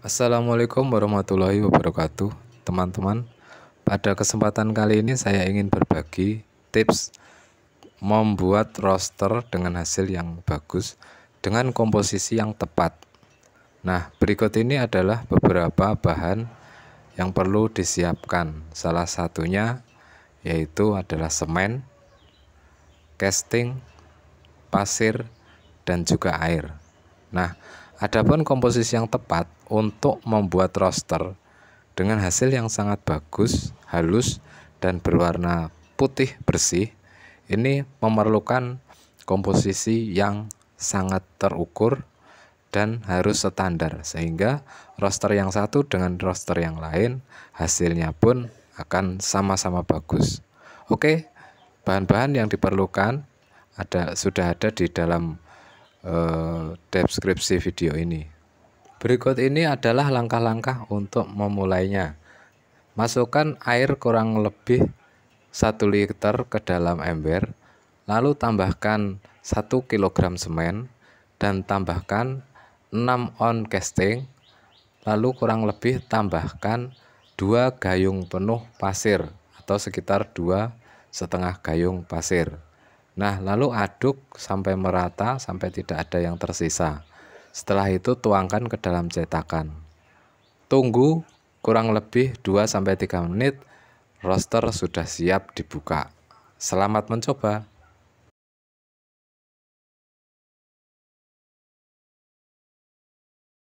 Assalamualaikum warahmatullahi wabarakatuh, teman-teman. Pada kesempatan kali ini, saya ingin berbagi tips membuat roster dengan hasil yang bagus dengan komposisi yang tepat. Nah, berikut ini adalah beberapa bahan yang perlu disiapkan. Salah satunya yaitu adalah semen, casting, pasir, dan juga air. Nah, adapun komposisi yang tepat untuk membuat roster dengan hasil yang sangat bagus, halus, dan berwarna putih bersih. Ini memerlukan komposisi yang sangat terukur dan harus standar sehingga roster yang satu dengan roster yang lain hasilnya pun akan sama-sama bagus. Oke, bahan-bahan yang diperlukan ada sudah ada di dalam Uh, deskripsi video ini. Berikut ini adalah langkah-langkah untuk memulainya. Masukkan air kurang lebih 1 liter ke dalam ember, lalu tambahkan 1 kg semen dan tambahkan 6 on casting, lalu kurang lebih tambahkan 2 gayung penuh pasir atau sekitar 2 setengah gayung pasir. Nah, lalu aduk sampai merata sampai tidak ada yang tersisa. Setelah itu tuangkan ke dalam cetakan. Tunggu kurang lebih 2-3 menit, roster sudah siap dibuka. Selamat mencoba!